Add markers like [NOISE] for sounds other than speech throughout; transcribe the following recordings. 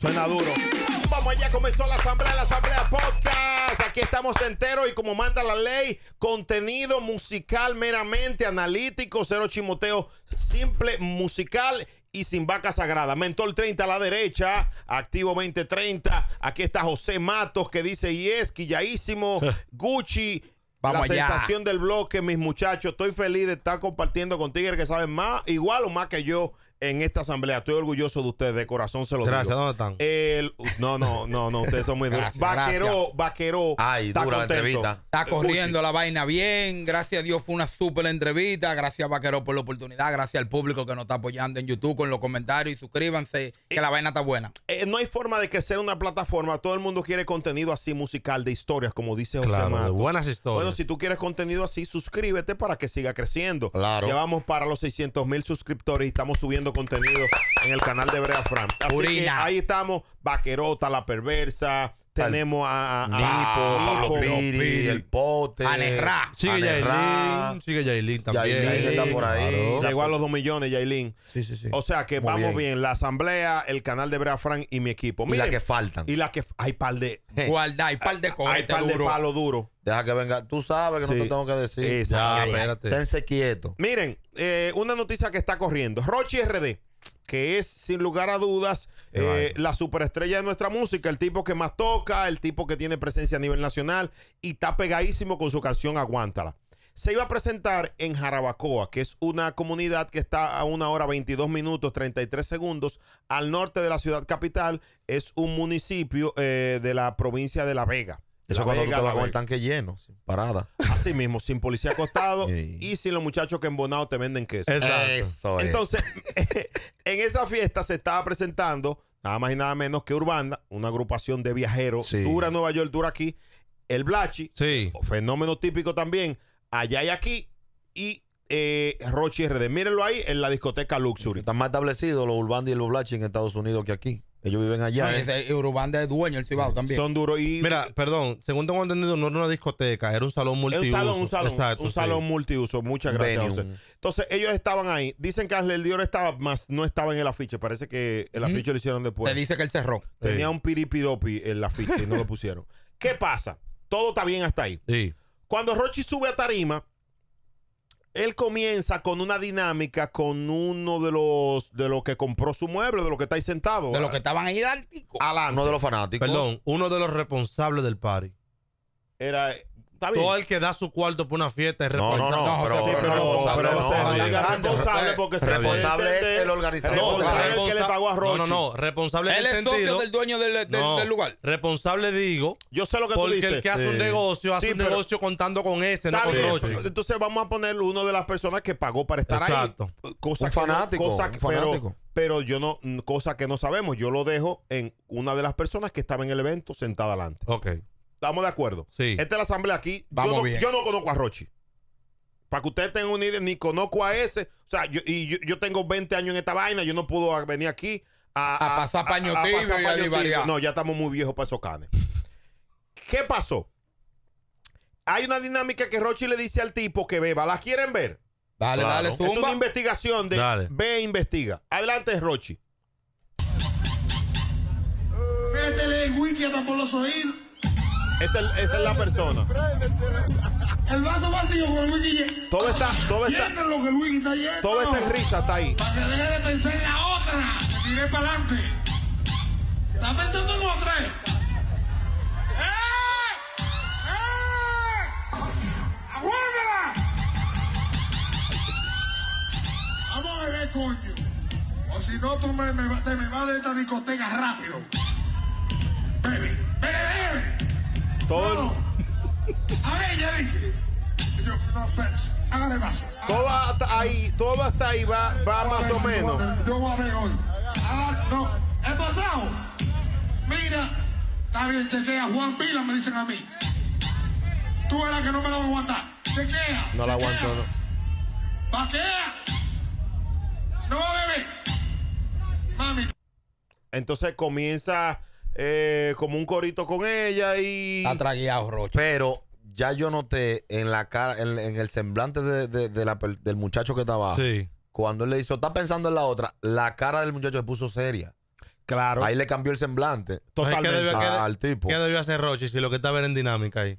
Suena duro. Vamos allá, comenzó la asamblea, la asamblea podcast. Aquí estamos enteros y como manda la ley, contenido musical meramente analítico, cero chimoteo, simple musical y sin vaca sagrada. Mentor 30 a la derecha, activo 2030. Aquí está José Matos que dice y es quillaísimo, Gucci Vamos la sensación del bloque, mis muchachos. Estoy feliz de estar compartiendo con tigres que saben más, igual o más que yo en esta asamblea. Estoy orgulloso de ustedes, de corazón se los gracias, digo. Gracias, ¿dónde están? no, no, no, no, ustedes son muy duros. vaqueró vaqueró Ay, dura la entrevista. Está corriendo la vaina bien. Gracias a Dios fue una super entrevista. Gracias, Vaquero, por la oportunidad. Gracias al público que nos está apoyando en YouTube con los comentarios y suscríbanse, que la vaina está buena. Eh, eh, no hay forma de crecer una plataforma. Todo el mundo quiere contenido así musical, de historias, como dice José buenas historias. Bueno, si tú quieres contenido así, suscríbete para que siga creciendo. Claro. vamos para los 600 mil suscriptores y estamos subiendo contenido en el canal de Brea Fran. ahí estamos, Vaquerota, La Perversa, tenemos a, a, Nipo, Piri, el Pote, Anerra. Sigue Yailin, sigue Yailin también. Yailin está por ahí. Claro. Llegó los 2 millones, Yailin. Sí, sí, sí. O sea que vamos bien. La asamblea, el canal de Brea Frank y mi equipo. y la que faltan. Y la que hay par de. Guarda, hay par de cosas. [LAUGHS] Hay par de palo duro. Deja que venga. Tú sabes que no te tengo que decir. Exacto. Tense quieto. Miren, eh, una noticia que está corriendo. Rochi RD, que es sin lugar a dudas eh, la superestrella de nuestra música, el tipo que más toca, el tipo que tiene presencia a nivel nacional y está pegadísimo con su canción Aguántala. Se iba a presentar en Jarabacoa, que es una comunidad que está a una hora 22 minutos 33 segundos al norte de la ciudad capital. Es un municipio eh, de la provincia de La Vega. Eso es cuando vega, con el tanque lleno, sin parada. Así mismo, sin policía acostado [LAUGHS] y sin los muchachos que embonados te venden queso. Eso es. Entonces, [LAUGHS] en esa fiesta se estaba presentando nada más y nada menos que Urbanda, una agrupación de viajeros. Dura Nueva York, dura aquí. El Blachi, sí. fenómeno típico también, allá y aquí. Y eh, Rochi RD. Mírenlo ahí en la discoteca Luxury. Están más establecidos los Urbanda y los Blachi en Estados Unidos que aquí. Ellos viven allá. No, ¿eh? ese es dueño el Cibao también. Son duros Mira, perdón, según tengo entendido, no era una discoteca, era un salón multiuso. Un salón, un multiuso. Muchas gracias. Entonces, ellos estaban ahí. Dicen que el Dior estaba, más no estaba en el afiche. Parece que el afiche lo hicieron después. Te dice que él cerró. Tenía un piripiropi en el afiche y no lo [LAUGHS] pusieron. ¿Qué pasa? Todo está bien hasta ahí. Sí. Cuando Rochi sube a tarima, él comienza con una dinámica con uno de los de los que compró su mueble, de los que está ahí sentado. De los que estaban ahí al no de los fanáticos. Perdón, uno de los responsables del party. Era todo el que da su cuarto para una fiesta es responsable. No, no, no, responsable, no, es el organizador. No, el que le pagó a Rochi. No, no, no, responsable es el del dueño del, del, lugar. Responsable digo. Yo sé lo que tú dices. Porque el que hace un negocio hace un negocio contando con ese, no con Entonces vamos a poner uno de las personas que pagó para estar ahí. Exacto. Un fanático, cosa, Pero, pero yo no, cosa que no sabemos, yo lo dejo en una de las personas que estaba en el evento sentada adelante. Ok. Estamos de acuerdo. Sí. Esta es la asamblea aquí. yo, no, conozco a Rochi. Para que ustedes tengan un idea, ni conozco a ese. O sea, yo, y yo, tengo 20 años en esta vaina, yo no puedo venir aquí a, pasar paño y a No, ya estamos muy viejos para esos canes. ¿Qué pasó? Hay una dinámica que Rochi le dice al tipo que beba. ¿La quieren ver? Dale, dale, zumba. Es una investigación de ve e investiga. Adelante, Rochi. Vete el wiki hasta por los oídos. Esta es, la persona. El vaso vacío con el Todo está, todo está. Lo que está Todo está risa, está ahí. Para que deje de pensar en la otra. Que tiré para adelante. ¿Estás pensando en otra? ¡Eh! ¡Eh! ¡Eh! Vamos a beber, coño. O si no, tú me, te me vas de esta discoteca rápido. Bebe, bebe, bebe. Todo Todo hasta ahí, todo hasta ahí va, va más o menos. Yo voy a ver hoy. Ah, no, pasado. Mira, está bien, chequea. Juan Pila me dicen a mí. Tú eras que no me la voy a aguantar. Chequea. No la aguanto, no. Vaquea. No, bebé. Mami. Entonces comienza eh, como un corito con ella y. Atragueado, Rocha. Pero ya yo noté en la cara, en, el semblante de, del muchacho que estaba Sí. Cuando él le hizo, está pensando en la otra, la cara del muchacho se puso seria. Claro. Ahí le cambió el semblante. Totalmente. ¿Qué debió, debió hacer Roche si lo que estaba ver en dinámica ahí?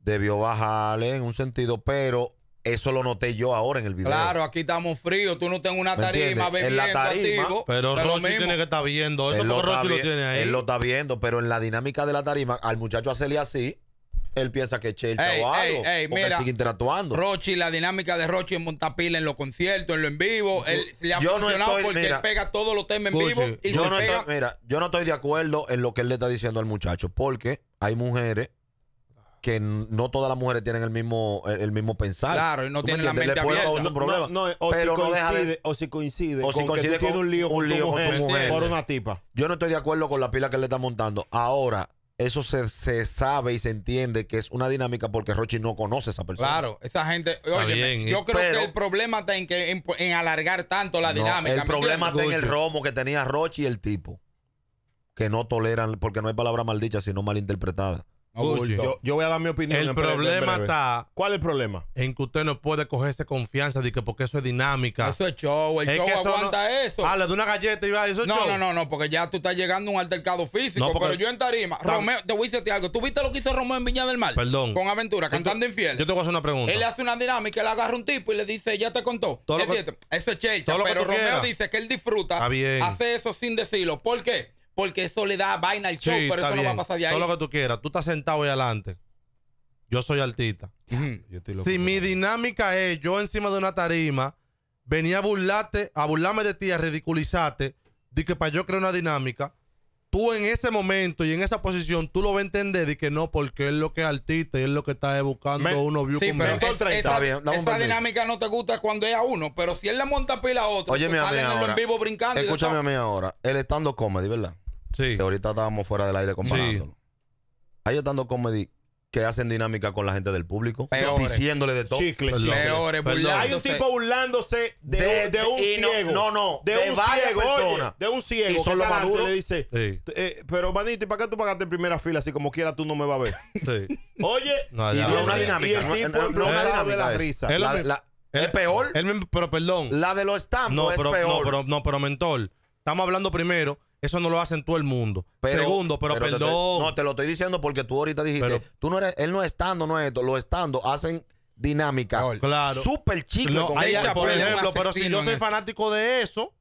Debió bajarle en un sentido, pero eso lo noté yo ahora en el video. Claro, aquí estamos fríos. Tú no tengo una tarima bebiendo en Pero Rochi tiene que estar viendo. Eso él lo, Rochi lo tiene ahí. Él lo está viendo, pero en la dinámica de la tarima, al muchacho hacerle así, él piensa que es chelcha o algo. porque él sigue interactuando. Rochi, la dinámica de Rochi en Montapila, en los conciertos, en lo en vivo. Él le ha funcionado porque él pega todos los temas en vivo. y yo, no Estoy, mira, yo no estoy de acuerdo en lo que él le está diciendo al muchacho, porque hay mujeres que no todas las mujeres tienen el mismo, el mismo pensar. Claro, y no tienen la mente o, si coincide, o si coincide, o con que un lío, con, tu mujer. Por una tipa. Yo no estoy de acuerdo con la pila que le está montando. Ahora, eso se, sabe y se entiende que es una dinámica porque Rochi no conoce a esa persona. Claro, esa gente. yo creo que el problema está en, que, en, alargar tanto la dinámica. El problema está en el romo que tenía Rochi y el tipo. Que no toleran, porque no hay palabra maldicha sino malinterpretada yo, yo, voy a dar mi opinión. El problema está. ¿Cuál es el problema? En que usted no puede cogerse confianza de que porque eso es dinámica. Eso es show, el show aguanta eso. Habla ah, de una galleta y va, eso es no, show. No, no, no, porque ya tú estás llegando a un altercado físico. pero yo en tarima, Romeo, te voy a decirte algo. ¿Tú viste lo que hizo Romeo en Viña del Mar? Perdón. Con Aventura, cantando infiel. Yo te voy a hacer una pregunta. Él hace una dinámica, le agarra un tipo y le dice, ya te contó. Eso es chelcha, pero Romeo dice que él disfruta, hace eso sin decirlo. ¿Por qué? porque eso le da vaina al show, pero eso no va a pasar de ahí. Todo lo que tú quieras. Tú estás sentado ahí adelante. Yo soy artista. si mi dinámica es yo encima de una tarima, venía a burlarte, a burlarme de ti, a ridiculizarte, de que para yo crear una dinámica, tú en ese momento y en esa posición, tú lo vas a entender y que no, porque es lo que es artista y es lo que está buscando uno view sí, pero esa, esa dinámica no te gusta cuando es a uno, pero si él la monta pila a otro, Oye, En vivo brincando. Escúchame a mí ahora, el estando comedy, ¿verdad? Sí. Que ahorita estábamos fuera del aire comparándolo. Sí. Hay estando comedy que hacen dinámica con la gente del público. Diciéndole de todo. Hay un tipo burlándose de, un ciego. No, no, De, un ciego, de un ciego. Y solo Maduro Le dice, eh, pero manito, ¿y para qué tú pagaste en primera fila? si como quiera tú no me vas a ver. [LAUGHS] Sí. Oye. y dio una dinámica. Y el tipo no, de la risa. el, peor. pero perdón. La de los estampas es peor. No, pero, no, pero mentor. Estamos hablando primero eso no lo hacen todo el mundo. Segundo, pero, perdón. no, te lo estoy diciendo porque tú ahorita dijiste, tú no eres, él no estando, no es esto, lo estando, hacen dinámica. Claro. Súper chico Por ejemplo, pero si yo soy fanático de eso,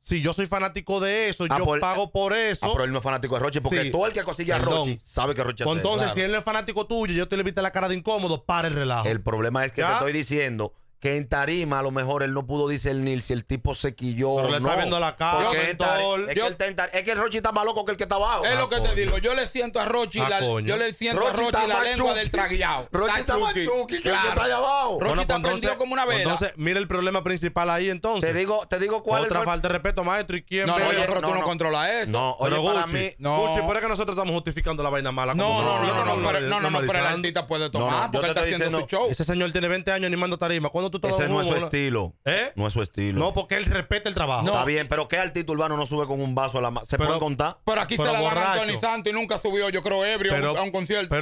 si yo soy fanático de eso, ah, yo pago por eso. Ah, pero él no es fanático de Rochi, porque todo el que cosilla a Rochi sabe que Roche. es Entonces, si él no es fanático tuyo, yo te le viste la cara de incómodo, para el relajo. El problema es que te estoy diciendo que en tarima a lo mejor él no pudo discernir si el tipo se quilló Pero le no. está viendo la cara. es, que el Rochi está más loco que el que está abajo. Es lo que te ah, digo, yo le siento a Rochi, ah, la, lengua del traguillado. Rochi está más el que está allá abajo. Rochi está pues prendido como una vela. Entonces, mira el problema principal ahí entonces. Te digo, cuál Otra falta de respeto, maestro. ¿Y quién no, pero tú no, controlas eso. No, oye, para mí, no. Gucci, pero es que nosotros estamos justificando la vaina mala. No, no, no, no, no, pero, no, pero el artista puede tomar porque está haciendo su show. Ese señor tiene 20 años animando tarima. ¿Cuándo ese no es su estilo. ¿Eh? No es su estilo. No, porque él respeta el trabajo. Está bien, pero ¿qué título urbano no sube con un vaso a la mano? ¿Se puede contar? Pero aquí se la dan a y nunca subió, yo creo, ebrio a un concierto.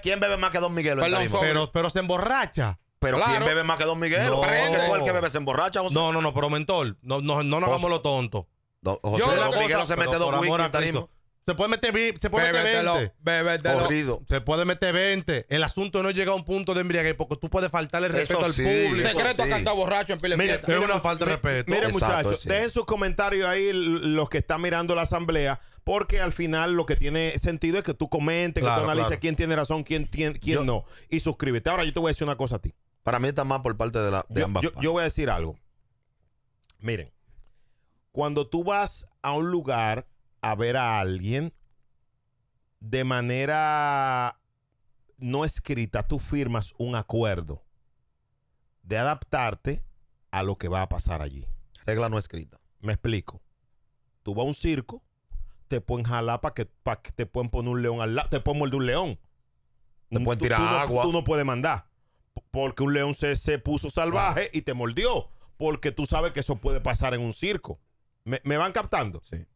¿Quién, bebe, más que Don Miguel? pero, pero se emborracha. Pero ¿quién bebe más que Don Miguel? No. que bebe se emborracha? No, no, no, pero mentor, no, no, no nos hagamos lo tonto. Yo Don Miguel se mete dos whisky se puede meter, se puede meter 20. Se puede meter 20. El asunto no llega a un punto de embriaguez porque tú puedes faltarle respeto al público. público. Secreto a cantar borracho en pile Es una falta de respeto. Miren, muchachos, dejen sus comentarios ahí los que están mirando la asamblea. Porque al final lo que tiene sentido es que tú comentes, que tú analices quién tiene razón, quién, quién, no. Y suscríbete. Ahora yo te voy a decir una cosa a ti. Para mí está más por parte de, la, de ambas. yo voy a decir algo. Miren, cuando tú vas a un lugar a ver a alguien de manera no escrita, tú firmas un acuerdo de adaptarte a lo que va a pasar allí. Regla no escrita. Me explico. Tú vas a un circo, te pueden jalar para que, que, te pueden poner un león al lado, te pueden morder un león. Te pueden tirar agua. tú no puedes mandar. Porque un león se, puso salvaje y te mordió. Porque tú sabes que eso puede pasar en un circo. ¿Me, me van captando? Sí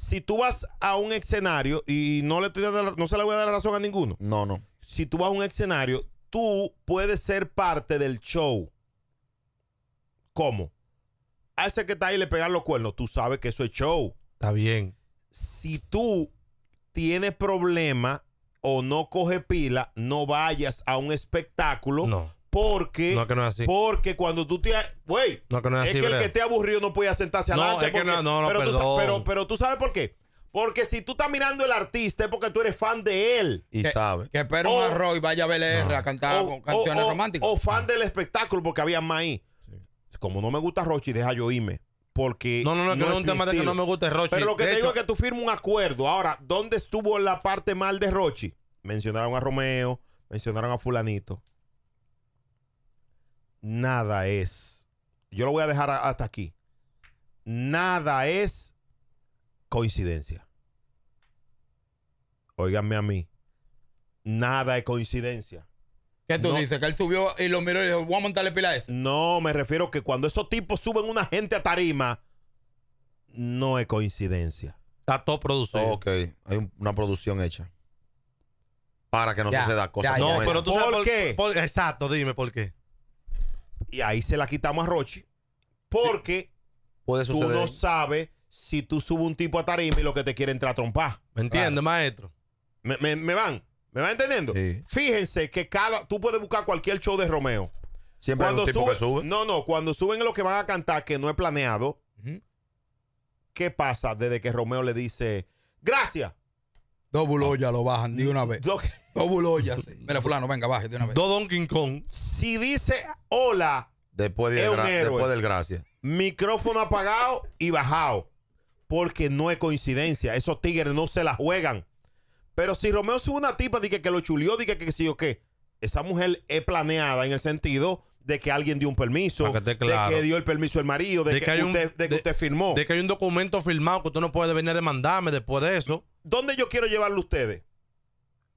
si tú vas a un escenario, y no le estoy dando, no se le voy a dar razón a ninguno. No, no. Si tú vas a un escenario, tú puedes ser parte del show. ¿Cómo? A ese que está ahí le pegan los cuernos, tú sabes que eso es show. Está bien. Si tú tienes problema o no coge pila, no vayas a un espectáculo. No. Porque, porque cuando tú te. Güey, es, que el que esté aburrido no puede sentarse no, no, no, no, pero, Tú, sabes por qué. Porque si tú estás mirando el artista es porque tú eres fan de él. Y sabe. Que espero un arroz vaya a ver a cantar canciones románticas. O fan del espectáculo porque había más Sí. Como no me gusta Rochi, deja yo irme. Porque. No, no, no, que no es un tema de que no me guste Rochi. Pero lo que te digo es que tú firmas un acuerdo. Ahora, ¿dónde estuvo la parte mal de Rochi? Mencionaron a Romeo, mencionaron a Fulanito nada es. Yo lo voy a dejar hasta aquí. Nada es coincidencia. Óiganme a mí. Nada es coincidencia. ¿Qué tú dices? Que él subió y lo miró y dijo, voy a montarle pila a eso. No, me refiero que cuando esos tipos suben una gente a tarima, no es coincidencia. Está todo producido. ok, hay una producción hecha. Para que no suceda cosas. no, pero tú ¿Por sabes por qué. exacto, dime por qué. Y ahí se la quitamos a Rochi. Porque tú no sabes si tú subes un tipo a tarima y lo que te quiere entrar a trompar. ¿Me entiendes, maestro? Me, van. ¿Me van entendiendo? Sí. Fíjense que cada. Tú puedes buscar cualquier show de Romeo. Siempre cuando sube, No, no. Cuando suben lo que van a cantar, que no es planeado, ¿qué pasa desde que Romeo le dice gracias? Dos ya lo bajan de una vez. No, ya Mira, fulano, venga, baje de una vez. King Kong. Si dice hola, después, de es un héroe. después del gracias. micrófono apagado y bajado. Porque no es coincidencia. Esos tigres no se la juegan. Pero si Romeo es una tipa dije que, lo chulió, dije que, sí o qué, esa mujer es planeada en el sentido de que alguien dio un permiso, de que dio el permiso el marido, de, que, usted, firmó. De que hay un documento firmado que usted no puede venir a demandarme después de eso. ¿Dónde yo quiero llevarlo a ustedes?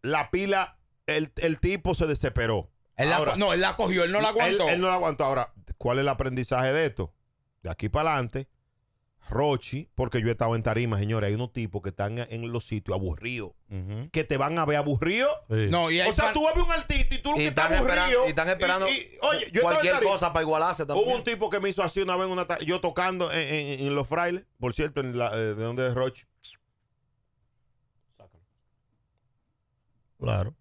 la pila, el, el tipo se desesperó. no, él la cogió, él no la aguantó. Él, no la aguantó. Ahora, ¿cuál es el aprendizaje de esto? De aquí para adelante, Rochi, porque yo he estado en tarima, señores, hay unos tipos que están en los sitios aburridos, que te van a ver aburrido. No, y o sea, tú ves un artista y tú lo que estás aburrido. Y están esperando cualquier cosa para igualarse también. Hubo un tipo que me hizo así una vez, una yo tocando en, Los Frailes, por cierto, en la, eh, de donde es Rochi. Claro.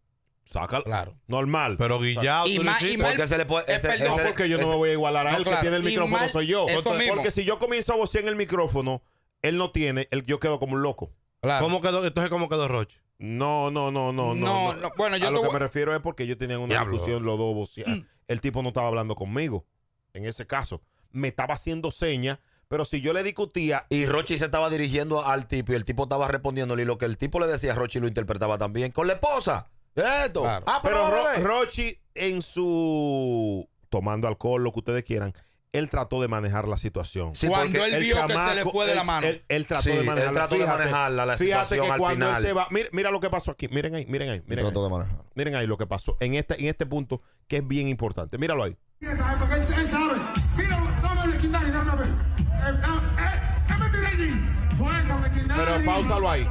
Sácalo. Claro. Normal. Pero guillado. porque se le no, porque yo no me voy a igualar a él. que tiene el micrófono soy yo. porque si yo comienzo a vocear en el micrófono, él no tiene, yo quedo como un loco. ¿Cómo quedó, entonces, ¿cómo quedó Roche? No, no, no, no, no. bueno, yo a lo que me refiero es porque yo tenía una discusión, los dos vocear. Mm. El tipo no estaba hablando conmigo. En ese caso, me estaba haciendo señas pero si yo le discutía. Y Rochi se estaba dirigiendo al tipo y el tipo estaba respondiéndole. Y lo que el tipo le decía a Rochi lo interpretaba también. Con la esposa. Esto. Ah, pero, Rochi, en su. tomando alcohol, lo que ustedes quieran él trató de manejar la situación. cuando él vio que se le fue de la mano. Él, trató, de, manejarla. trató de la fíjate que cuando Él se va, mira, lo que pasó aquí. Miren ahí, miren ahí. Miren, ahí. lo que pasó. En este, en este punto que es bien importante. Míralo ahí. él, sabe. pero pausalo ahí.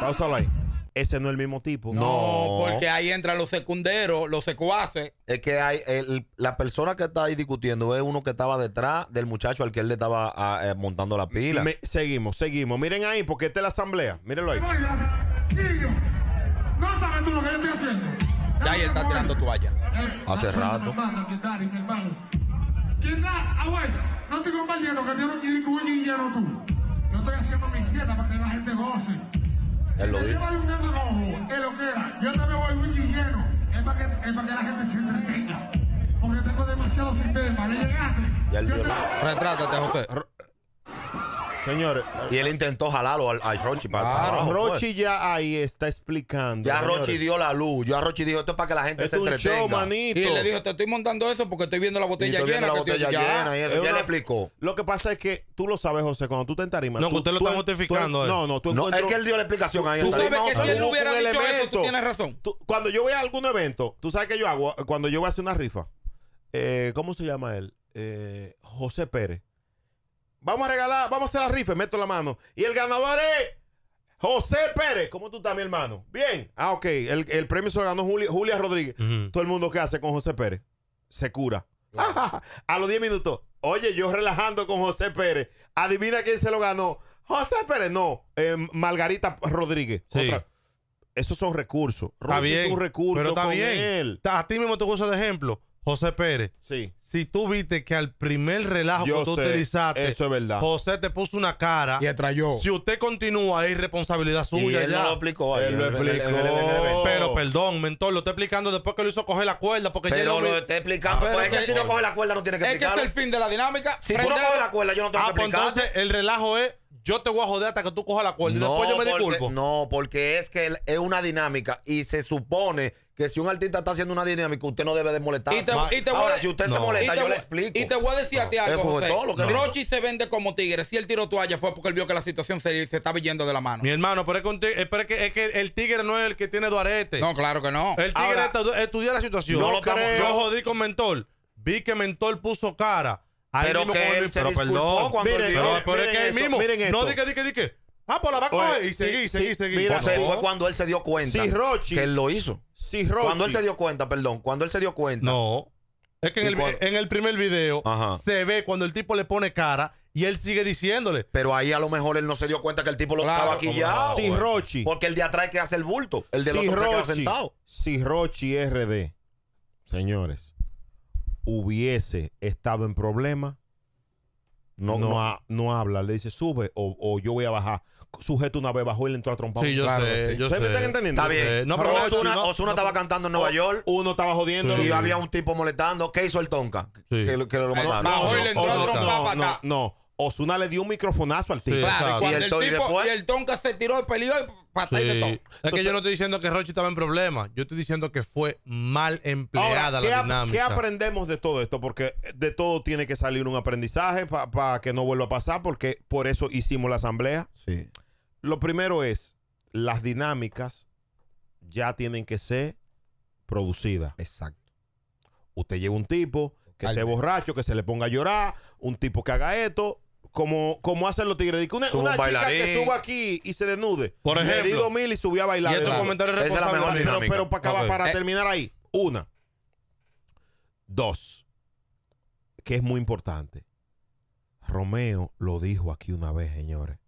Pausalo ahí. Ese no es el mismo tipo. No, porque ahí entran los secunderos, los secuaces. Es que hay el, la persona que está ahí discutiendo es uno que estaba detrás del muchacho al que él le estaba ah, eh, montando la pila. seguimos, seguimos. Miren ahí, porque esta es la asamblea. Mírenlo ahí. No sabes tú lo que yo estoy haciendo. Ya ahí está tirando toalla. Hace rato. ¿Quién da? Ah, no te compañero, que yo no tú. Yo estoy haciendo mi fiesta para que la gente goce. Él lo si dijo. un negro rojo, es lo que era. Yo también voy muy lleno. Es para, que, es para que la gente se entretenga. Porque tengo demasiado sistema. ¿Le llegaste? Retrátate, José. Señores, Y él intentó jalarlo a, Rochi para pues. Rochi ya ahí está explicando. Ya señores. Rochi dio la luz. Yo a Rochi dijo esto es para que la gente se entretenga. manito. Y él le dijo, te estoy montando eso porque estoy viendo la botella llena. Y ya le explicó. Lo que pasa es que tú lo sabes, José, cuando tú te entarimas. No, que usted lo está notificando. Eh. No, no, tú no, Es que él dio la explicación ahí. Tú sabes que si él no hubiera dicho eso, tú tienes razón. Cuando yo voy a algún evento, tú sabes que yo hago, cuando yo voy a hacer una rifa, eh, ¿cómo se llama él? Eh, José Pérez Vamos a regalar, vamos a hacer la rifa, meto la mano. Y el ganador es José Pérez. ¿Cómo tú estás, mi hermano? Bien. Ah, ok. El, premio se lo ganó Julia, Rodríguez. Todo el mundo que hace con José Pérez se cura. [LAUGHS] a los 10 minutos. Oye, yo relajando con José Pérez. Adivina quién se lo ganó. José Pérez, no. Eh, Margarita Rodríguez. Sí. Esos son recursos. Está bien. Es un recurso pero está bien. A ti mismo te uso de ejemplo. José Pérez. Sí si tú viste que al primer relajo que tú utilizaste, eso es verdad. José te puso una cara. Y atrayó. Si usted continúa, es responsabilidad suya. Y él ya. no lo explicó. Él, él lo explicó. Pero perdón, mentor, lo estoy explicando después que lo hizo coger la cuerda. Porque pero ya lo, estoy explicando. Ah, pero es que, si no eh, coge la cuerda, no tiene que explicarlo. Es que es el fin de la dinámica. Si tú no coges la cuerda, yo no tengo ah, pues entonces el relajo es yo te voy a joder hasta que tú cojas la cuerda y después yo me disculpo. no, porque es que es una dinámica y se supone que si un artista está haciendo una dinámica, usted no debe de molestarse. Y te, y te Ahora, a, si usted se molesta, yo le explico. Y te voy a decir a ti algo, José. Rochi se vende como tigre. Si él tiró toalla fue porque él vio que la situación se, se estaba yendo de la mano. Mi hermano, pero, es que, eh, es, que, es que, el tigre no es el que tiene duarete. No, claro que no. El tigre Ahora, la situación. Yo jodí con Mentor. Vi que Mentor puso cara pero que él, pero perdón. Cuando miren, dijo, pero es que él mismo. Miren esto. No, di que, di que, di que. Ah, pues la va a coger. Y seguí, sí, seguí, seguí. Mira, o sea, fue cuando él se dio cuenta sí Rochi, que él lo hizo. sí Rochi, cuando él se dio cuenta, perdón. Cuando él se dio cuenta. No. Es que en, el, en el, primer video se ve cuando el tipo le pone cara y él sigue diciéndole. Pero ahí a lo mejor él no se dio cuenta que el tipo lo estaba aquí ya. Sí, Rochi. Porque el de atrás que hace el bulto. El de los otro sentado. Sí, Rochi RD, señores, hubiese estado en problema no, no, no, habla, le dice sube o, yo voy a bajar. Sujeto una vez bajó y le entró a trompar. Sí, yo sé, yo entendiendo? Está bien. Eh, Osuna, estaba cantando en Nueva York. Uno estaba jodiendo. Y había un tipo molestando. ¿Qué hizo el Tonka? Que, lo mataron. Bajó y le entró No, no, Ozuna le dio un microfonazo al tipo. y, el, tonka se tiró y peligro y pateó de todo. Es que yo no estoy diciendo que Rochi estaba en problemas. Yo estoy diciendo que fue mal empleada la dinámica. ¿Qué aprendemos de todo esto? Porque de todo tiene que salir un aprendizaje para que no vuelva a pasar, porque por eso hicimos la asamblea. Sí. Lo primero es, las dinámicas ya tienen que ser producidas. Exacto. Usted lleva un tipo que esté borracho, que se le ponga a llorar, un tipo que haga esto, como, como hacen los tigres. Una, una un chica que suba aquí y se desnude. Por ejemplo. Le mil y subí a bailar. Y comentarios Esa es la mejor Pero, dinámica. pero para, eh. terminar ahí. Una. Dos. Que es muy importante. Romeo lo dijo aquí una vez, señores.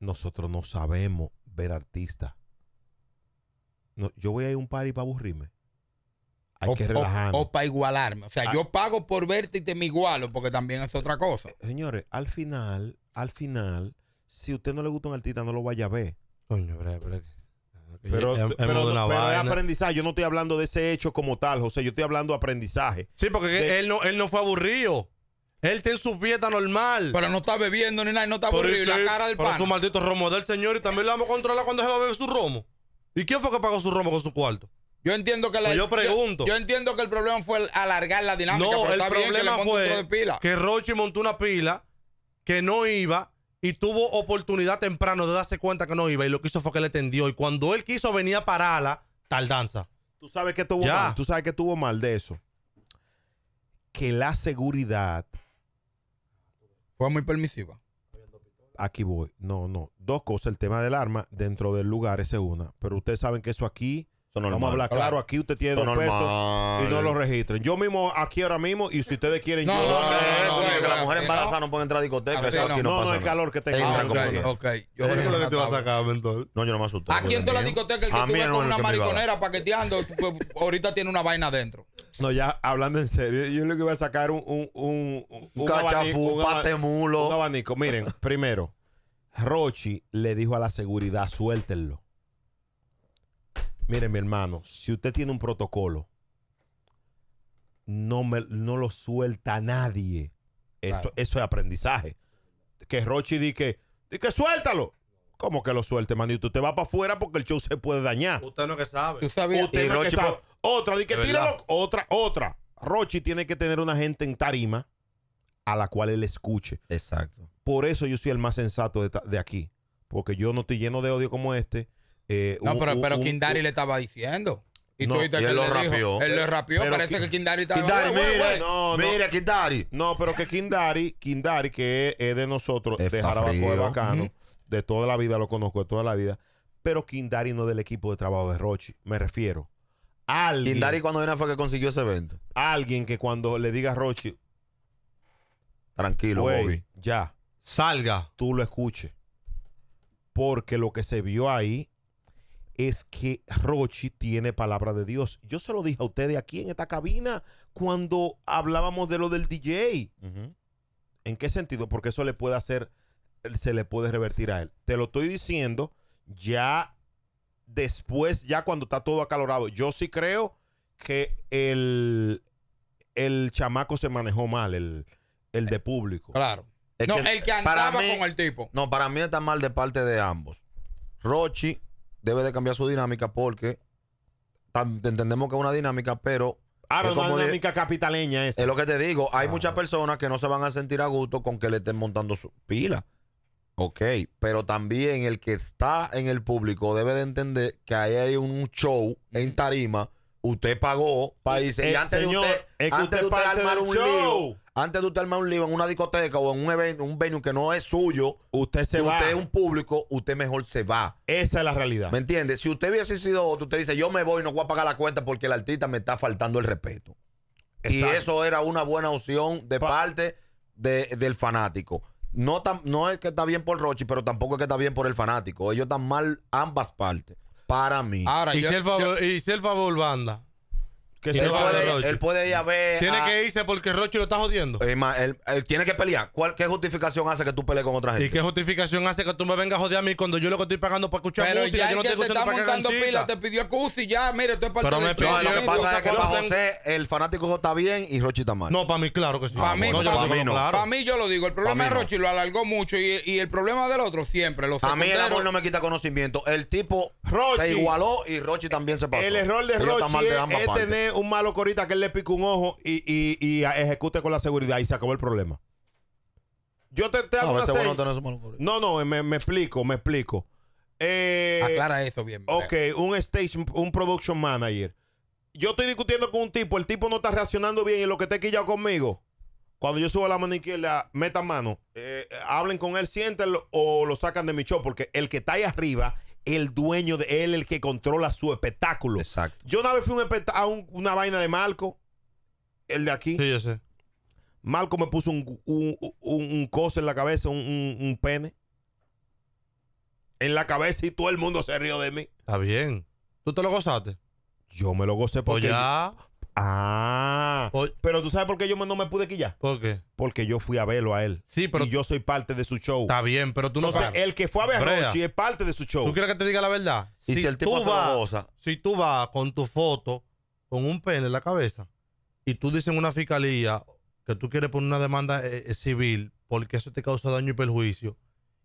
Nosotros no sabemos ver artistas. No, yo voy a ir a un party para aburrirme hay que relajarme. O, para igualarme. O sea, ah. yo pago por verte y te me igualo, porque también es otra cosa. Eh, señores, al final, al final, si usted no le gusta un artista, no lo vaya a ver. Coño, Pero, es aprendizaje. Yo no estoy hablando de ese hecho como tal, José. Yo estoy hablando de aprendizaje. Sí, porque él, no, él no fue aburrido. Él tiene su fiesta normal. Pero no está bebiendo ni nada, no está aburrido. Y la cara del pan. su maldito romo del señor y también lo vamos a controlar cuando se va a beber su romo. ¿Y quién fue que pagó su romo con su cuarto? Yo entiendo que la, pues yo pregunto. Yo, entiendo que el problema fue alargar la dinámica. No, el problema fue que Rochi montó una pila que no iba y tuvo oportunidad temprano de darse cuenta que no iba y lo que hizo fue que le tendió y cuando él quiso venir a pararla, tardanza. Tú sabes que tuvo mal, tú sabes que tuvo mal de eso. Que la seguridad fue muy permisiva. Aquí voy. No, no. Dos cosas. El tema del arma dentro del lugar, es una. Pero ustedes saben que eso aquí Vamos a hablar claro, aquí usted tiene dos pesos y no lo registren. Yo mismo aquí ahora mismo y si ustedes quieren no, yo no, no, no, que la mujer embarazada no, puede entrar a discoteca, eso no, no, No, el calor que tenga. Ah, okay, Yo creo lo que te va a sacar, No, yo no me asusté. Aquí en toda la discoteca el que estuve con una mariconera paqueteando, pues, ahorita tiene una vaina adentro. No, ya hablando en serio, yo lo que iba a sacar un un un un, patemulo. Un abanico, miren, primero Rochi le dijo a la seguridad, suéltenlo. Mire, mi hermano, si usted tiene un protocolo, no, me, no lo suelta a nadie. Eso es aprendizaje. Que Rochi di que, que suéltalo. ¿Cómo que lo suelte, manito? Usted va para afuera porque el show se puede dañar. Usted no que sabe. Usted que sabe. Otra, di que Otra, otra. Rochi tiene que tener una gente en tarima a la cual él escuche. Exacto. Por eso yo soy el más sensato de aquí. Porque yo no estoy lleno de odio como este eh, no, pero, pero Kindari le estaba diciendo. Y, tú que lo rapió Él lo rapió, parece que, Kindari estaba... mira, No, mira, Kindari. No, pero que Kindari, Kindari que es, de nosotros, es de Jarabacoa de Bacano, de toda la vida, lo conozco de toda la vida, pero Kindari no del equipo de trabajo de Rochi, me refiero. Alguien... Kindari cuando viene fue que consiguió ese evento. Alguien que cuando le diga a Rochi... Tranquilo, Bobby. Ya. Salga. Tú lo escuches. Porque lo que se vio ahí es que Rochi tiene palabra de Dios. Yo se lo dije a ustedes aquí en esta cabina cuando hablábamos de lo del DJ. ¿En qué sentido? Porque eso le puede hacer, se le puede revertir a él. Te lo estoy diciendo ya después, ya cuando está todo acalorado. Yo sí creo que el, el chamaco se manejó mal, el, el de público. Claro. no, el que andaba con el tipo. No, para mí está mal de parte de ambos. Rochi debe de cambiar su dinámica porque entendemos que es una dinámica, pero Ahora es una dinámica capitaleña esa. Es lo que te digo. Hay ah. muchas personas que no se van a sentir a gusto con que le estén montando su pila. Ok, pero también el que está en el público debe de entender que ahí hay un show en tarima. Usted pagó para eh, irse. Y, eh, antes de usted, un antes de usted armar un libro en una discoteca o en un evento, un venue que no es suyo, usted se va. Usted es un público, usted mejor se va. Esa es la realidad. ¿Me entiende? Si usted hubiese sido otro, usted dice, yo me voy, no voy a pagar la cuenta porque el artista me está faltando el respeto. Y eso era una buena opción de parte del fanático. No, no es que está bien por Rochi, pero tampoco es que está bien por el fanático. Ellos están mal ambas partes. Para mí. y, y si el favor, banda él, puede, ir a ver. Tiene que irse porque Rochi lo está jodiendo. Eh, él, tiene que pelear. ¿Cuál, ¿Qué justificación hace que tú pelees con otra gente? ¿Y qué justificación hace que tú me vengas a joder a mí cuando yo lo que estoy pagando para escuchar Pero Ya yo no que te está montando pila, te pidió Cusi y ya, mire, estoy para Pero me lo que pasa es que para José, el fanático está bien y Rochi está mal. No, para mí, claro que sí. Para mí, para mí, yo lo digo. El problema de Rochi lo alargó mucho y, el problema del otro siempre. Los a mí el amor no me quita conocimiento. El tipo se igualó y Rochi también se pasó. El error de Rochi es tener un malo corita que le pique un ojo y, y, ejecute con la seguridad y se acabó el problema. Yo te, hago no, no, me, me, explico, me explico. Eh, Aclara eso bien. Ok, un stage, un production manager. Yo estoy discutiendo con un tipo, el tipo no está reaccionando bien y lo que te he quillado conmigo. Cuando yo subo la mano izquierda, metan mano, eh, hablen con él, siéntenlo o lo sacan de mi show, porque el que está ahí arriba el dueño de él, el que controla su espectáculo. Exacto. Yo una vez fui a una vaina de Marco, el de aquí. Sí, yo sé. Malco me puso un, un, coso en la cabeza, un, pene. En la cabeza y todo el mundo se rió de mí. Está bien. ¿Tú te lo gozaste? Yo me lo gocé pues porque, ya. Ah, pero tú sabes por qué yo no me pude quillar. ¿Por qué? Porque yo fui a verlo a él. Sí, pero. Y yo soy parte de su show. Está bien, pero tú no sabes. el que fue a ver a Rochi es parte de su show. ¿Tú quieres que te diga la verdad? si, el tú vas, Si tú vas con tu foto, con un pene en la cabeza, y tú dices en una fiscalía que tú quieres poner una demanda eh, eh, civil porque eso te causa daño y perjuicio,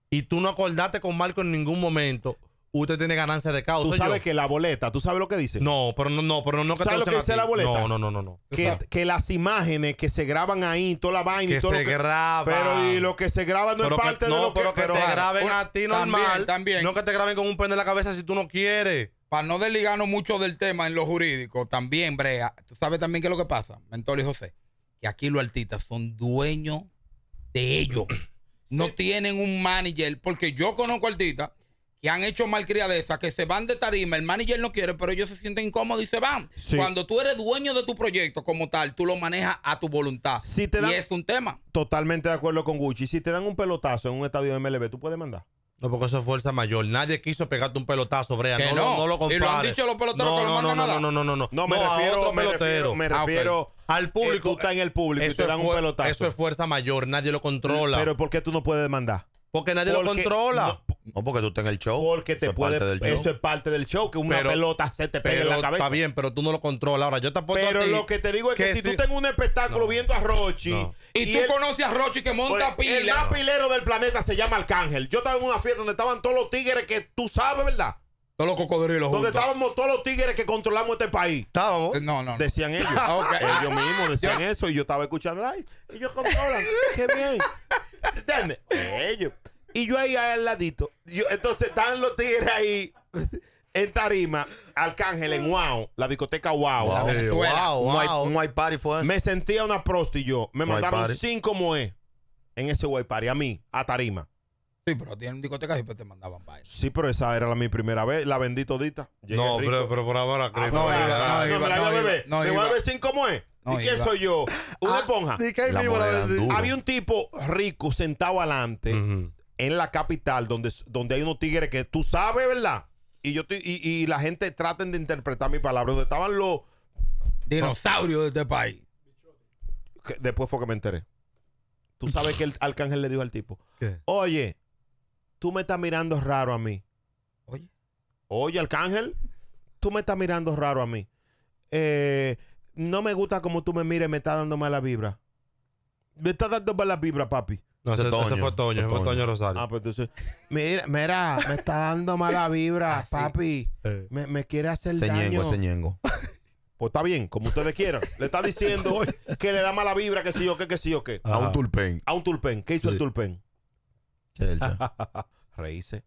y tú no acordaste con Marco en ningún momento usted tiene ganancia de causa. Tú sabes que la boleta, ¿tú sabes lo que dice? No, pero no, no, pero no, que ¿Sabes lo que dice la boleta? No, no, no, no. Que, las imágenes que se graban ahí, toda la vaina. y todo se lo que, graba. Pero y lo que se graba no es parte de lo que... te graben a ti normal. También, también. No que te graben con un pen de la cabeza si tú no quieres. Para no desligarnos mucho del tema en lo jurídico, también, Brea, tú sabes también qué es lo que pasa, mentor y José, que aquí los artistas son dueños de ellos. no tienen un manager, porque yo conozco artistas que han hecho malcriadeza, que se van de tarima, el manager no quiere, pero ellos se sienten incómodos y se van. Cuando tú eres dueño de tu proyecto como tal, tú lo manejas a tu voluntad. y es un tema. Totalmente de acuerdo con Gucci. Si te dan un pelotazo en un estadio de MLB, tú puedes mandar. No, porque eso es fuerza mayor. Nadie quiso pegarte un pelotazo, Brea. No, no, no, lo compares. Y lo han dicho los peloteros no, que lo mandan no, no, No, no, no, no. No, me, refiero, me ah, refiero, al público. está en el público eso y te dan un pelotazo. Eso es fuerza mayor. Nadie lo controla. Pero ¿por qué tú no puedes mandar? Porque nadie lo controla. No, porque tú estás en el show. Porque te eso Es eso es parte del show, que una pelota se te pega en la cabeza. Está bien, pero tú no lo controlas. Ahora, yo tampoco. Pero a ti, lo que te digo es que, si, tú tú en un espectáculo viendo a Rochi. Y, tú conoces a Rochi que monta pilas. Pues, el más pilero del planeta se llama Arcángel. Yo estaba en una fiesta donde estaban todos los tigres que tú sabes, ¿verdad? Todos los cocodrilos. Donde estábamos todos los tigres que controlamos este país. ¿Estábamos? Eh, no, no. Decían ellos. Ah, ellos mismos [LAUGHS] decían eso y yo estaba escuchando. Ay, ellos controlan. [LAUGHS] Qué bien. ¿Entiendes? Ellos. Y yo ahí, al ladito. Yo, entonces están los tigres ahí en Tarima, Arcángel, en Wow, la discoteca Wow. Wow, un white party fue eso. Me sentía una prosti yo. Me mandaron cinco moe en ese white party, a mí, a Tarima. Sí, pero tienen discotecas pues después te mandaban eso. Sí, pero esa era la, mi primera vez, la bendito dita. No, pero, pero por ahora ah, creo. Ah, no, no, iba, no, iba, me la voy a beber. me voy a beber como es. ¿Y quién soy yo? Una ah, esponja. La la Había un tipo rico sentado adelante en la capital, donde, donde hay unos tigres que tú sabes, ¿verdad? Y, yo y, la gente traten de interpretar mi palabra, donde estaban los dinosaurios de este país. después fue que me enteré. Tú sabes que el arcángel le dijo al tipo, oye, tú me estás mirando raro a mí. Oye. Oye, arcángel, tú me estás mirando raro a mí. Eh, no me gusta como tú me mires, me está dando mala vibra. Me está dando mala vibra, papi. No, ese, fue Toño, ese fue Toño, Rosario. Ah, pues Mira, mira, me está dando mala vibra, [LAUGHS] ah, papi. Eh. Me, me, quiere hacer se daño. Ñengo, ese ñengo. [LAUGHS] Pues está bien, como ustedes quieran. Le está diciendo [LAUGHS] que le da mala vibra, que sí o qué, que sí o qué. A un tulpen. A un tulpen. ¿Qué hizo el tulpén? Reíse.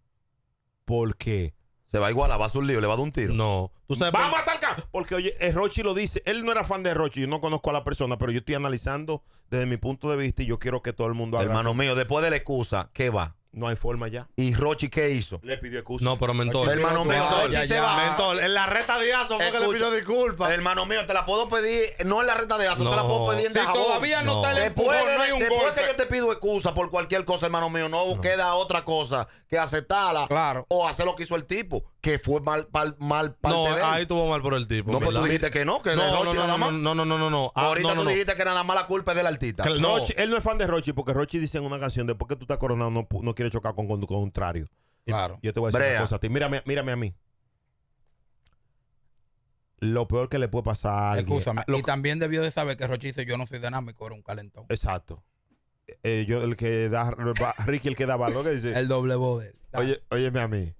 ¿Por qué? Se va igual igualar, va a un lío, le va a dar un tiro. No. ¿Tú sabes, a matar Porque oye, eh, Rochi lo dice. Él no era fan de Rochi, yo no conozco a la persona, pero yo estoy analizando desde mi punto de vista y yo quiero que todo el mundo haga. Hermano mío, después de la excusa, ¿qué va? No hay forma ya. ¿Y Rochi qué hizo? Le pidió excusa. No, pero mentor. El hermano mío, se va. Mentor, en la reta de aso fue que le pidió disculpas. Hermano mío, te la puedo pedir, no en la reta de aso, no. te la puedo pedir en si todavía no, no, está el después, no hay un después que yo te pido excusa por cualquier cosa, hermano mío, no, queda otra cosa que aceptarla claro. o hacer lo que hizo el tipo, que fue mal, mal, mal parte no, de él. ahí tuvo mal por el tipo. No, pero pues tú dijiste que no, que no, Rochi nada más. No, no, no, no, no. Ah, Ahorita tú dijiste que nada más la culpa es del artista. él no es fan de Rochi porque Rochi dice en una canción, después que tú estás coronado, no quiere chocar con, con, contrario. Claro. Yo te voy a decir una cosa a ti. Mírame, mírame a mí. Lo peor que le puede pasar a alguien. Escúchame. Y también debió de saber que Rochizo yo no soy dinámico, era un calentón. Exacto. Eh, eh, yo el que da Ricky el que da valor que dice el doble bode oye óyeme a mí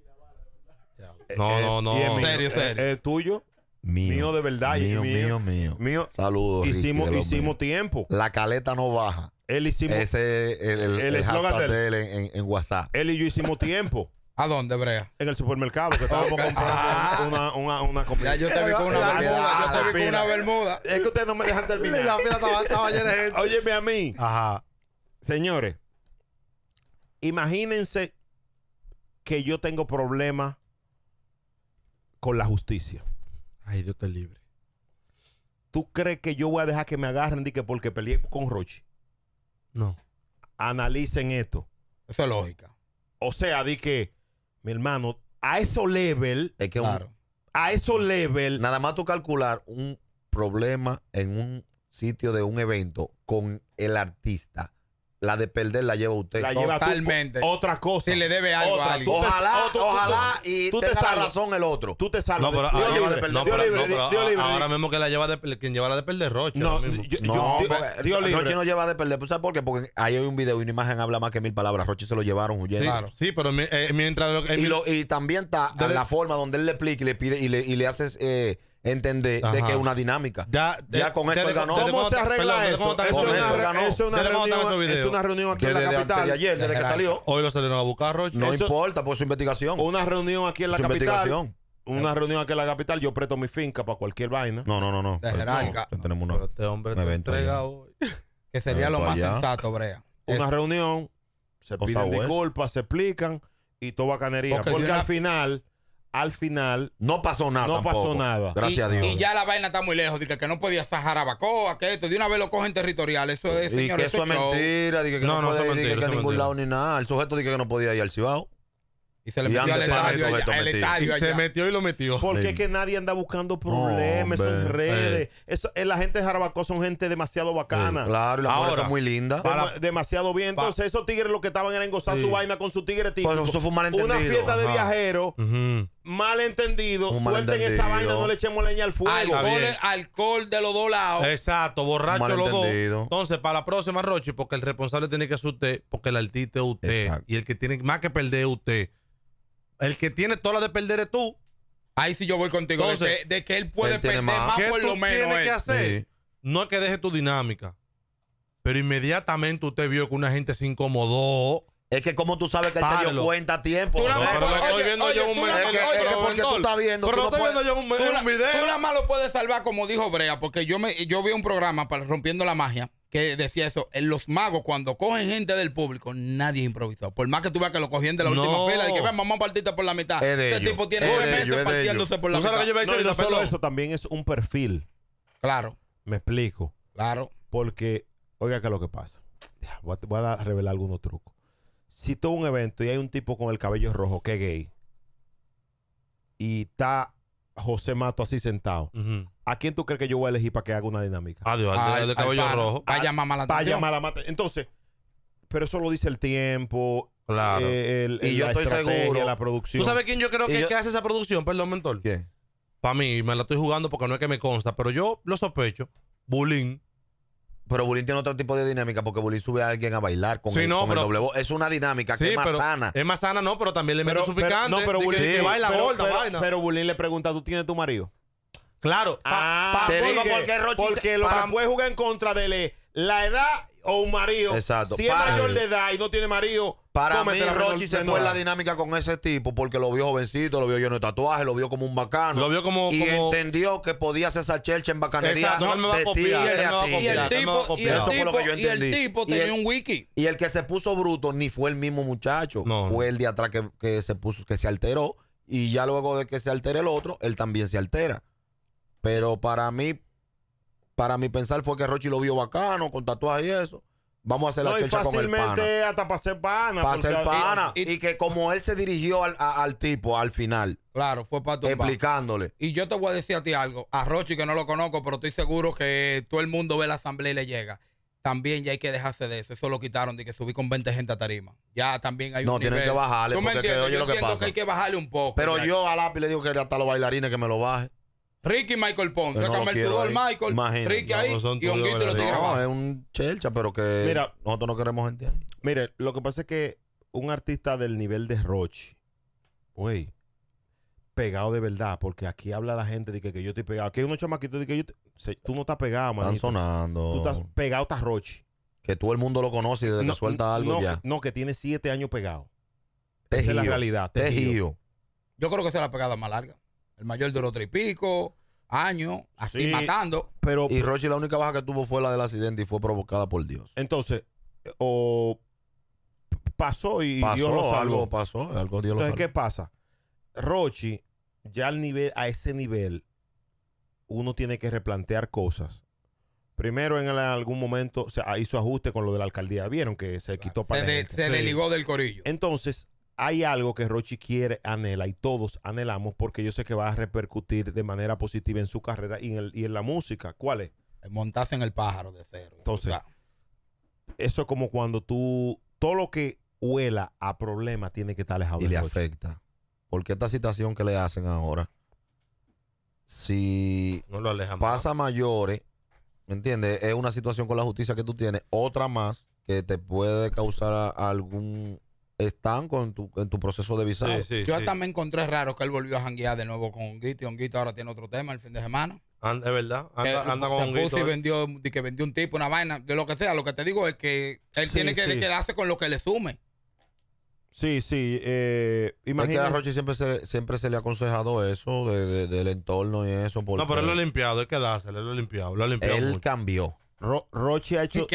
no eh, no no es tuyo mío, mío de verdad mío mío mío, mío. saludos hicimos hicimos tiempo la caleta no baja él hicimos, Ese es el, el, de él en, WhatsApp. Él y yo hicimos tiempo [LAUGHS] ¿A dónde, Brea? en el supermercado que estábamos [LAUGHS] comprando una, una, una Ya yo te vi con una bermuda. Yo te vi con una bermuda. Es que ustedes no me dejan terminar. la fila estaba, llena de gente. Óyeme a mí, Ajá. señores. Imagínense que yo tengo problemas con la justicia. Ay, Dios te libre. ¿Tú crees que yo voy a dejar que me agarren de porque peleé con Rochi? No. Analicen esto. Eso es lógica. O sea, di que, mi hermano, a eso level. claro. a eso level. Nada más tú calcular un problema en un sitio de un evento con el artista la de perder la lleva usted. Totalmente. otra cosa. Si le debe algo a alguien. Ojalá, ojalá y tú te salvas la razón el otro. Tú te salvas. No, pero, Dios ah, libre, de perder. Dios ah, libre, ahora mismo que la lleva de quien lleva la de perder Roche. No, Dios libre. Roche no lleva de perder. ¿Sabes por qué? Porque ahí hay un video y una imagen habla más que mil palabras. Roche se lo llevaron huyendo. Sí, claro. sí pero eh, mientras... y, lo, y, también está la forma donde él le explica y le pide y le, y le haces... Eh, entender de que es una dinámica. Ya, con eso ganó. ¿Cómo se arregla eso? es una reunión aquí en la capital. ayer, desde, que salió. Hoy lo salieron a buscar, No importa, por pues, su investigación. Una reunión aquí en la capital. Una eh. reunión aquí en la capital, yo presto mi finca para cualquier vaina. No, no, no, no. De jerarca. Pero este hombre te entrega hoy. Que sería lo más sensato, Brea. Una reunión, se piden disculpas, se explican y todo bacanería. Porque al final al final no pasó nada. No pasó nada. Gracias a Dios. Y ya la vaina está muy lejos, Dice que, no podía estar a Jarabacoa, que esto, de una vez lo cogen territorial, eso es, y que eso, es mentira, Dice que, no, no, no ir a ningún lado ni nada. El sujeto dice que no podía ir al Cibao. Y se le metió al estadio, y Se metió y lo metió. Porque es que nadie anda buscando problemas en redes. Eso, eh, la gente de Jarabacoa son gente demasiado bacana. Claro, y la Ahora, son muy linda. demasiado bien. Entonces, esos tigres lo que estaban era en gozar su vaina con su tigre típico. Pues eso fue un Una fiesta de viajeros malentendido, entendido, suelten esa vaina, no le echemos leña al fuego. Alcohol, de los dos lados. Exacto, borracho los dos. Entonces, para la próxima, Roche, porque el responsable tiene que ser usted, porque el artista es usted. Y el que tiene más que perder es usted. El que tiene toda la de perder es tú. Ahí sí yo voy contigo. de, que, él puede perder más, por lo menos. No es que deje tu dinámica. Pero inmediatamente usted vio que una gente se incomodó es que como tú sabes que él se dio cuenta a tiempo. Tú no, estoy viendo porque tú estás viendo. Pero no estoy viendo Tú nada más lo puedes salvar, como dijo Brea, porque yo, me, yo vi un programa para Rompiendo la Magia que decía eso. En los magos, cuando cogen gente del público, nadie improvisó. Por más que tú veas que lo cogían de la última fila, y que ven, vamos a partirte por la mitad. Ese este tipo tiene un meses partiéndose por la mitad. Que no, y no eso, también es un perfil. Claro. Me explico. Claro. Porque, oiga, que lo que pasa. voy a revelar algunos trucos si todo un evento y hay un tipo con el cabello rojo que es gay y está José Mato así sentado, ¿a quién tú crees que yo voy a elegir para que haga una dinámica? Adiós, ah, al, de cabello rojo. Para llamar la atención. Para llamar la Entonces, pero eso lo dice el tiempo. Claro. Eh, y yo la estoy seguro. La producción. ¿Tú sabes quién yo creo que, hace esa producción? Perdón, mentor. ¿Qué? Para mí, me la estoy jugando porque no es que me consta, pero yo lo sospecho. Bulín. Pero Bulín tiene otro tipo de dinámica porque Bulín sube a alguien a bailar con, el, doble Es una dinámica que es más sana. Es más sana, no, pero también le mete su picante. no, pero Bulín le pregunta, ¿tú tienes tu marido? Claro. ah, te digo, porque, Rochi, porque los Cambuey juegan en contra de la edad o un marido. Exacto. Si es mayor de edad y no tiene marido para mí, Rochi se fue en la dinámica con ese tipo porque lo vio jovencito, lo vio lleno de tatuaje, lo vio como un bacano. Lo vio como. Y entendió que podía hacer esa chelcha en bacanería. de ti Y el tipo, y el tipo tenía un wiki. Y el que se puso bruto ni fue el mismo muchacho. fue el de atrás que, se puso, que se alteró. Y ya luego de que se altere el otro, él también se altera. Pero para mí, para mí pensar fue que Rochi lo vio bacano, con tatuaje y eso. Vamos a hacer la chucha con el pana. fácilmente hasta para ser pana. Para ser pana. Y, que como él se dirigió al, tipo al final. Claro, fue para tu Explicándole. Y yo te voy a decir a ti algo. A Rochi, que no lo conozco, pero estoy seguro que todo el mundo ve la asamblea y le llega. También ya hay que dejarse de eso. Eso lo quitaron de que subí con 20 gente a tarima. Ya también hay un No, tienen que bajarle. ¿Tú me yo lo que pasa. que hay que bajarle un poco. Pero yo a Lapi le digo que hasta los bailarines que me lo bajen Ricky Michael Ponce. No Sácame el Michael. Ricky ahí y lo No, es un chelcha, pero que nosotros no queremos gente Mire, lo que pasa es que un artista del nivel de Roche, güey, pegado de verdad, porque aquí habla la gente de que, yo estoy pegado. Aquí hay unos chamaquitos de que yo... tú no estás pegado, man. Están sonando. Tú estás pegado, estás Roche. Que todo el mundo lo conoce y desde que suelta algo ya. no, que tiene siete años pegado. es la realidad. tejido. Yo creo que esa es la pegada más larga. El mayor duró tres y pico, años, así matando. Pero, Y Rochi la única baja que tuvo fue la del accidente y fue provocada por Dios. entonces, o pasó y Dios algo pasó, algo Dios Entonces, ¿qué pasa? Rochi, ya al nivel, a ese nivel, uno tiene que replantear cosas. Primero, en algún momento, se hizo ajuste con lo de la alcaldía. Vieron que se quitó para de- se desligó del corillo. Entonces, hay algo que Rochi quiere, anhela y todos anhelamos porque yo sé que va a repercutir de manera positiva en su carrera y en, la música. ¿Cuál es? Montarse en el pájaro de cero. Entonces, eso es como cuando tú, todo lo que huela a problema tiene que estar alejado Y le afecta. Porque esta situación que le hacen ahora, si no lo pasa mayores, ¿me entiendes? Es una situación con la justicia que tú tienes, otra más que te puede causar algún están con tu, en tu proceso de visado. Yo hasta me encontré raro que él volvió a janguear de nuevo con Honguito y ahora tiene otro tema el fin de semana. es verdad, anda, con Y eh. vendió, un tipo, una vaina, de lo que sea. Lo que te digo es que él tiene que quedarse con lo que le sume. Sí, sí. Eh, Es que a Rochi siempre se, siempre se le ha aconsejado eso del entorno y eso. No, pero él lo ha limpiado, Él quedarse, él lo ha limpiado, Él cambió. Roche ha hecho.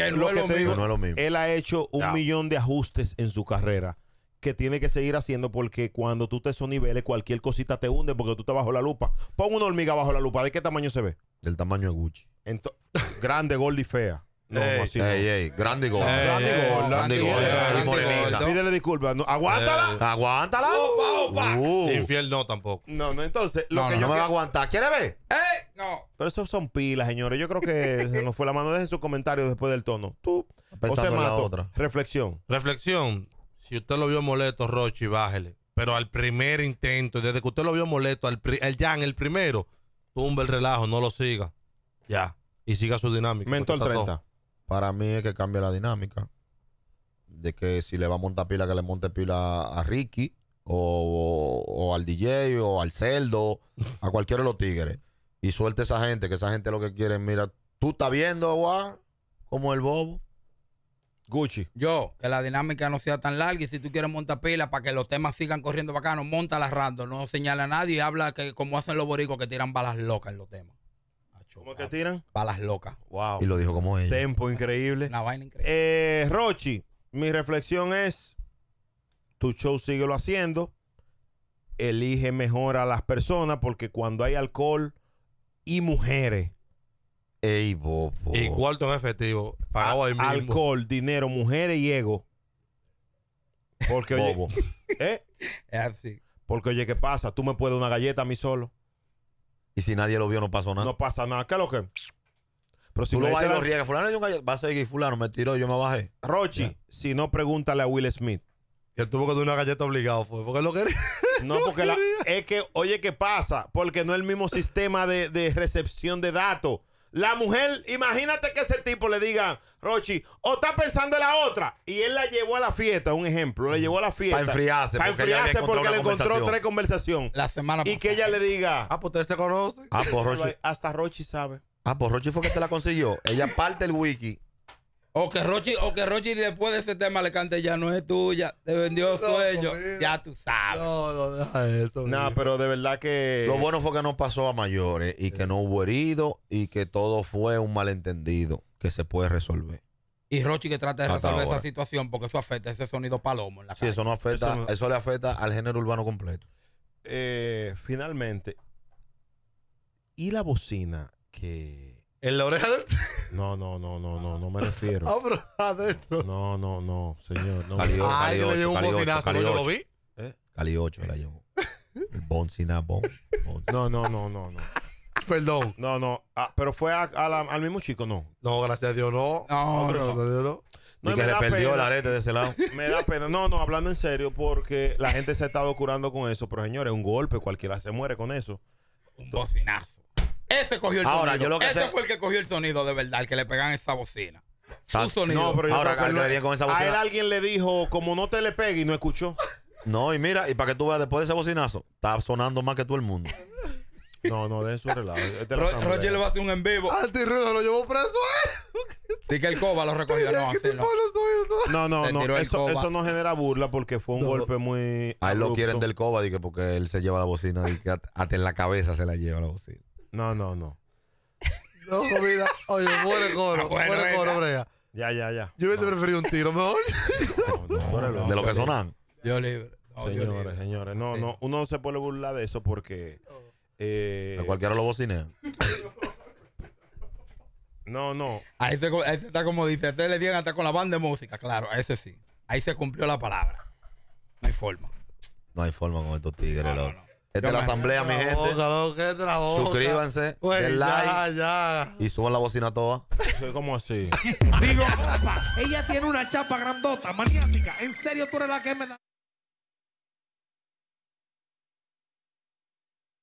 Él ha hecho un millón de ajustes en su carrera que tiene que seguir haciendo porque cuando tú te son niveles, cualquier cosita te hunde porque tú estás bajo la lupa. Pon una hormiga bajo la lupa. ¿De qué tamaño se ve? Del tamaño de Gucci. [LAUGHS] grande, gorda y fea. No, ey, ey, ey, grande gol. grande gol. Grande gol. morenita. Pídele disculpas. aguántala. Aguántala. Uh. Infiel no tampoco. No, no, entonces. Lo que yo no me va a aguantar. ¿Quiere ver? ¡Eh! No. Pero eso son pilas, señores. Yo creo que [LAUGHS] se nos fue la mano. Dejen su comentario después del tono. Tú. o se otra. Reflexión. Reflexión. Si usted lo vio molesto, Rochi, bájele. Pero al primer intento, desde que usted lo vio molesto, al el Jan, el primero, Tumbe el relajo, no lo siga. Ya. Y siga su dinámica. Mentor 30 para mí es que cambia la dinámica. De que si le va a montar pila, que le monte pila a Ricky, o, al DJ, o al Celdo, a cualquiera de los tigres. Y suelte esa gente, que esa gente lo que quiere, mira, tú estás viendo, guau, como el bobo. Gucci. Yo, que la dinámica no sea tan larga y si tú quieres montar pila para que los temas sigan corriendo bacano, monta la random, no señala a nadie y habla que como hacen los boricos que tiran balas locas en los temas. ¿Cómo que tiran? Balas locas. Wow. Y lo dijo como ella. Tempo increíble. Una vaina increíble. Eh, Rochi, mi reflexión es: tu show sigue lo haciendo. Elige mejor a las personas porque cuando hay alcohol y mujeres. Ey, bobo. Y cuarto en efectivo. Alcohol, dinero, mujeres y ego. Porque, [LAUGHS] ¿Eh? así. Porque, oye, ¿qué pasa? Tú me puedes una galleta a mí solo. Y si nadie lo vio, no pasó nada. No pasa nada. ¿Qué es lo que? Pero si Tú lo vas y lo Fulano un Va a seguir fulano. Me tiró, yo me bajé. Rochi, si no, pregúntale a Will Smith. Que él tuvo que dar una galleta obligado, fue. Porque lo quería. [LAUGHS] No, porque la- [LAUGHS] es que, oye, ¿qué pasa? Porque no es el mismo sistema de recepción de datos. La mujer, imagínate que ese tipo le diga, Rochi, o está pensando en la otra. Y él la llevó a la fiesta, un ejemplo, Le llevó a la fiesta. Para enfriarse, para enfriarse porque, le encontró tres conversaciones. La semana pasada. Y que ella le diga. Ah, pues ustedes se conocen. Ah, pues Rochi. Hasta Rochi sabe. Ah, pues Rochi fue que se la consiguió. ella parte el wiki o que Rochi, o que Rochi después de ese tema le cante ya no es tuya, te vendió sueño, ya tú sabes. No, no, deja eso. No, pero de verdad que. Lo bueno fue que no pasó a mayores y que no hubo herido y que todo fue un malentendido que se puede resolver. Y Rochi que trata de resolver esa situación porque eso afecta ese sonido palomo en la Sí, eso no afecta, eso, le afecta al género urbano completo. Eh, finalmente, y la bocina que ¿En la oreja del este? No, no, no, no, no, no me refiero. Ah, no, no, no, señor. Cali, ah, Cali, Ay, Yo lo vi. ¿Eh? Cali 8 la llevó. El bonsina, bon, No, no, no, no, no. Perdón. No, no. Ah, pero fue al mismo chico, no. No, gracias a Dios, no. No, gracias a Dios, no. y que le perdió el arete de ese lado. [LAUGHS] me da pena. No, no, hablando en serio, porque la gente se ha estado curando con eso. Pero señores, un golpe, cualquiera se muere con eso. Un bocinazo. Ese cogió el sonido. ese fue el que cogió el sonido de verdad, el que le pegan esa bocina. Su sonido. No, pero Ahora, con esa bocina. A él alguien le dijo, como no te le pegue y no escuchó. No, y mira, y para que tú veas después de ese bocinazo, está sonando más que todo el mundo. No, no, dejen su relato Roger le va a hacer un en vivo. Rudo lo llevó preso, Dice que el coba lo recogió. Este no, no. no, no, Eso, no genera burla porque fue un golpe muy. A él lo quieren del coba, porque él se lleva la bocina. que hasta en la cabeza se la lleva la bocina. No, no, no. No, comida. Oye, muere coro. Ah, muere coro, brea. Ya, ya, ya. Yo hubiese preferido un tiro mejor. [LAUGHS] de lo que sonan. Dios libre. señores, señores. No, no. Uno no se puede burlar de eso porque. Eh, a cualquiera lo bocinea. no, no. Ahí se, está como dice, ustedes le dieron hasta con la banda de música, claro, a ese sí. Ahí se cumplió la palabra. No hay forma. No hay forma con estos tigres, no, no. Este, es de la asamblea, mi gente. Suscríbanse, den pues, like y suban la bocina toda. ¿Cómo así? [LAUGHS] Digo, ella tiene una chapa grandota, maniática. En serio, tú eres la que me da.